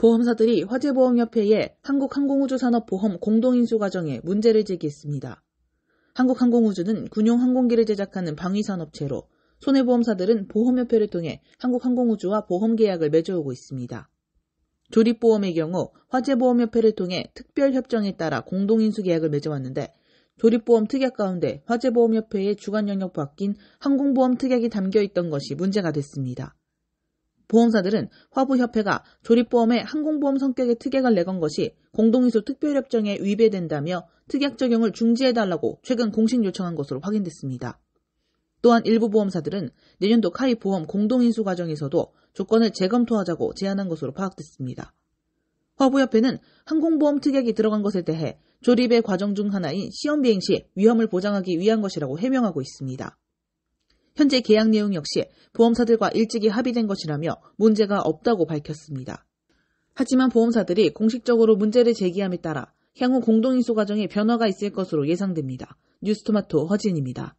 보험사들이 화재보험협회에 한국항공우주산업보험 공동인수 과정에 문제를 제기했습니다. 한국항공우주는 군용 항공기를 제작하는 방위산업체로 손해보험사들은 보험협회를 통해 한국항공우주와 보험계약을 맺어오고 있습니다. 조립보험의 경우 화재보험협회를 통해 특별협정에 따라 공동인수계약을 맺어왔는데 조립보험 특약 가운데 화재보험협회의 주관 영역 바뀐 항공보험 특약이 담겨 있던 것이 문제가 됐습니다. 보험사들은 화보협회가 조립보험의 항공보험 성격의 특약을 내건 것이 공동이수 특별협정에 위배된다며 특약 적용을 중지해달라고 최근 공식 요청한 것으로 확인됐습니다. 또한 일부 보험사들은 내년도 카이 보험 공동인수 과정에서도 조건을 재검토하자고 제안한 것으로 파악됐습니다. 화보협회는 항공보험 특약이 들어간 것에 대해 조립의 과정 중 하나인 시험 비행 시 위험을 보장하기 위한 것이라고 해명하고 있습니다. 현재 계약 내용 역시 보험사들과 일찍이 합의된 것이라며 문제가 없다고 밝혔습니다. 하지만 보험사들이 공식적으로 문제를 제기함에 따라 향후 공동인수 과정에 변화가 있을 것으로 예상됩니다. 뉴스토마토 허진입니다.